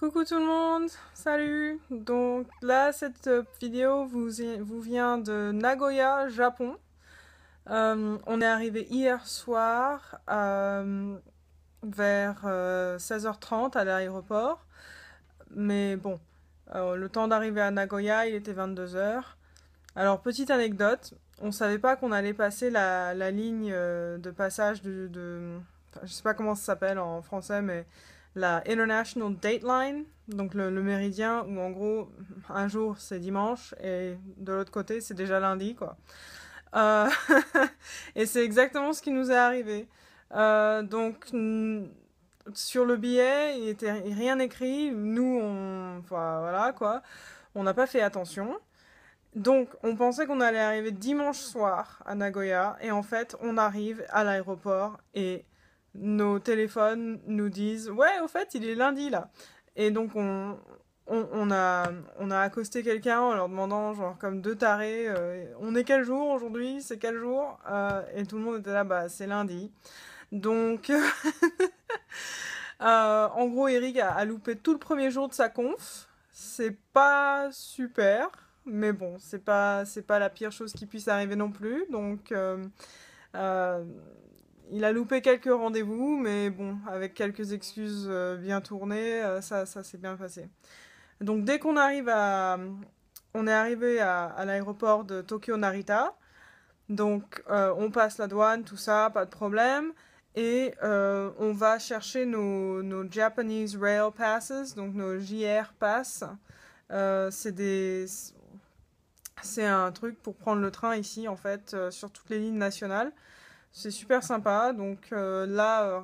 Coucou tout le monde, salut Donc là, cette euh, vidéo vous, vous vient de Nagoya, Japon. Euh, on est arrivé hier soir euh, vers 16h30 à l'aéroport. Mais bon, le temps d'arriver à Nagoya, il était 22h. Alors, petite anecdote, on ne savait pas qu'on allait passer la, ligne de passage de... Je ne je sais pas comment ça s'appelle en français, mais la International Dateline, donc le, méridien où en gros un jour c'est dimanche et de l'autre côté c'est déjà lundi quoi. Euh, et c'est exactement ce qui nous est arrivé. Euh, donc sur le billet il était rien écrit, nous on, voilà quoi, on n'a pas fait attention. Donc, on pensait qu'on allait arriver dimanche soir à Nagoya, et en fait, on arrive à l'aéroport et nos téléphones nous disent ouais au fait il est lundi là et donc on, on, a on a accosté quelqu'un en leur demandant genre comme deux tarés euh, on est quel jour aujourd'hui c'est quel jour euh, et tout le monde était là bah c'est lundi donc euh, en gros Eric a, loupé tout le premier jour de sa conf c'est pas super mais bon c'est pas c'est pas la pire chose qui puisse arriver non plus donc il a loupé quelques rendez-vous, mais bon, avec quelques excuses euh, bien tournées, euh, ça, s'est bien passé. Donc dès qu'on arrive à... On est arrivé à, l'aéroport de Tokyo Narita. Donc euh, on passe la douane, tout ça, pas de problème. Et on va chercher nos, Japanese Rail Passes, donc nos JR Passes. C'est un truc pour prendre le train ici, en fait, sur toutes les lignes nationales. C'est super sympa. Donc euh, là, euh,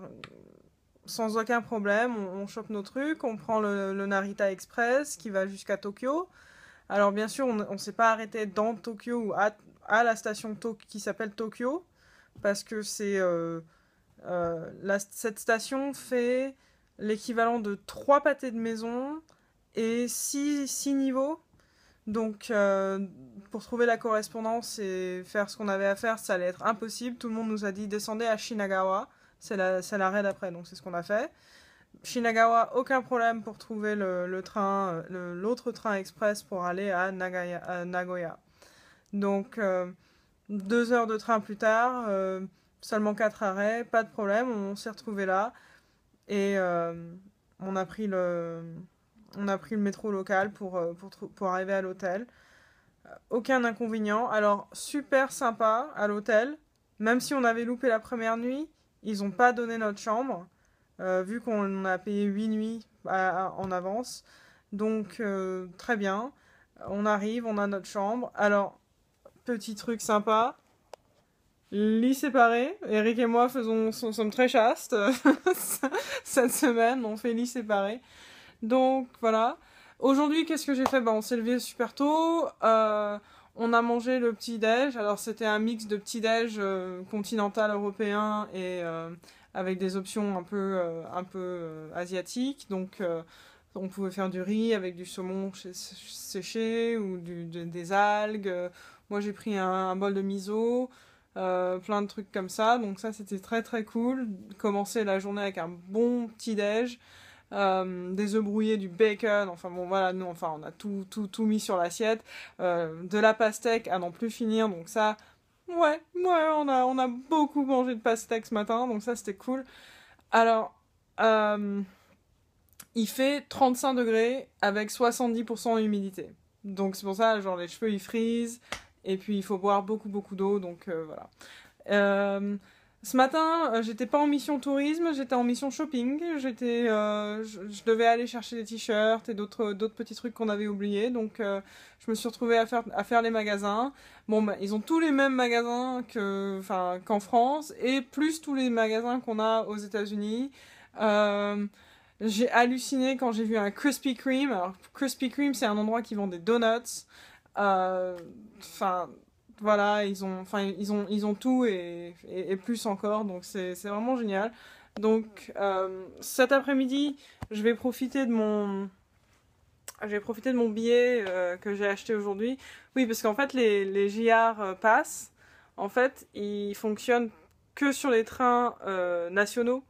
sans aucun problème, on, chope nos trucs, on prend le, Narita Express qui va jusqu'à Tokyo. Alors bien sûr, on ne s'est pas arrêté dans Tokyo ou à, la station qui s'appelle Tokyo, parce que c'est euh, cette station fait l'équivalent de trois pâtés de maison et six niveaux donc, euh, pour trouver la correspondance et faire ce qu'on avait à faire, ça allait être impossible. Tout le monde nous a dit descendez à Shinagawa, c'est l'arrêt d'après, donc c'est ce qu'on a fait. Shinagawa, aucun problème pour trouver le, train, l'autre train express pour aller à, Nagoya. Donc, euh, deux heures de train plus tard, euh, seulement quatre arrêts, pas de problème, on s'est retrouvé là et on a pris le, on a pris le métro local pour, euh, pour, pour arriver à l'hôtel. Euh, aucun inconvénient. Alors, super sympa à l'hôtel. Même si on avait loupé la première nuit, ils n'ont pas donné notre chambre, euh, vu qu'on a payé 8 nuits en avance. Donc, très bien. On arrive, on a notre chambre. Alors, petit truc sympa. Lit séparé. Eric et moi faisons, sommes très chastes. Cette semaine, on fait lit séparé. Donc voilà. Aujourd'hui, qu'est-ce que j'ai fait bah, On s'est levé super tôt. Euh, on a mangé le petit-déj. Alors, c'était un mix de petit-déj euh, continental européen et euh, avec des options un peu, asiatiques. Donc, on pouvait faire du riz avec du saumon séché ou des algues. Moi, j'ai pris un, bol de miso. plein de trucs comme ça. Donc ça, c'était très très cool. Commencer la journée avec un bon petit déj. Euh, des œufs brouillés, du bacon, enfin bon voilà, nous enfin on a tout tout tout mis sur l'assiette, euh, de la pastèque à n'en plus finir, donc ça ouais ouais on a on a beaucoup mangé de pastèque ce matin, donc ça c'était cool. Alors euh, il fait 35 degrés avec 70% humidité, donc c'est pour ça genre les cheveux ils frisent et puis il faut boire beaucoup beaucoup d'eau, donc voilà. Ce matin, euh, j'étais pas en mission tourisme, j'étais en mission shopping. J'étais, euh, je, devais aller chercher des t-shirts et d'autres d'autres petits trucs qu'on avait oubliés. Donc, euh, je me suis retrouvée à faire à faire les magasins. Bon, bah, ils ont tous les mêmes magasins que, enfin, qu'en France et plus tous les magasins qu'on a aux États-Unis. j'ai halluciné quand j'ai vu un Krispy Kreme. Alors, Krispy Kreme, c'est un endroit qui vend des donuts. Enfin voilà, ils ont, enfin, ils ont, ils ont tout et, plus encore, donc c'est vraiment génial. Donc euh, cet après-midi, je vais profiter de mon, profiter de mon billet euh, que j'ai acheté aujourd'hui. Oui, parce qu'en fait, les, les JR euh, Pass, en fait, ils fonctionnent que sur les trains nationaux.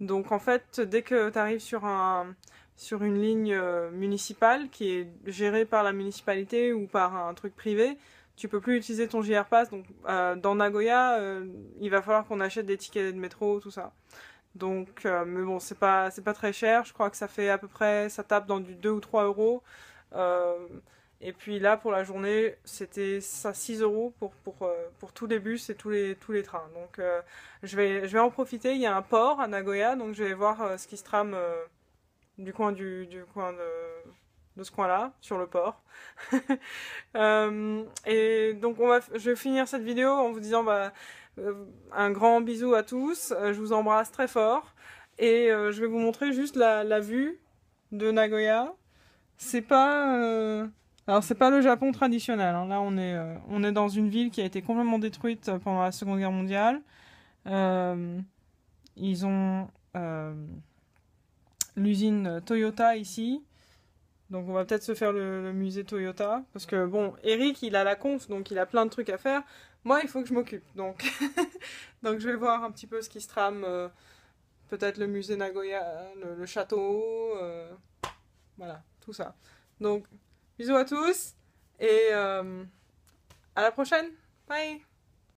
Donc en fait, dès que tu arrives sur une ligne municipale qui est gérée par la municipalité ou par un truc privé, tu peux plus utiliser ton JR Pass. Donc, euh, dans Nagoya, euh, il va falloir qu'on achète des tickets de métro, tout ça. Donc, euh, mais bon, c'est pas, c'est pas très cher. Je crois que ça fait à peu près, ça tape dans du 2 ou 3 euros. et puis là, pour la journée, c'était ça 6 euros pour, pour, pour tous les bus et tous les, tous les trains. Donc, je, vais, je vais en profiter. Il y a un port à Nagoya, donc je vais voir ce qui se trame du coin du, du coin de de ce coin-là, sur le port. Euh, et donc on va, je vais finir cette vidéo en vous disant bah, euh, un grand bisou à tous, euh, je vous embrasse très fort et je vais vous montrer juste la, vue de Nagoya. C'est pas... Alors c'est pas le Japon traditionnel, hein. là on est, on est dans une ville qui a été complètement détruite pendant la Seconde Guerre mondiale. ils ont l'usine Toyota ici, donc on va peut-être se faire le, musée Toyota. Parce que bon, Eric, il a la conf, donc il a plein de trucs à faire. Moi, il faut que je m'occupe. Donc. donc je vais voir un petit peu ce qui se trame. Euh, peut-être le musée Nagoya, le, château. Euh, voilà, tout ça. Donc, bisous à tous. Et euh, à la prochaine. Bye.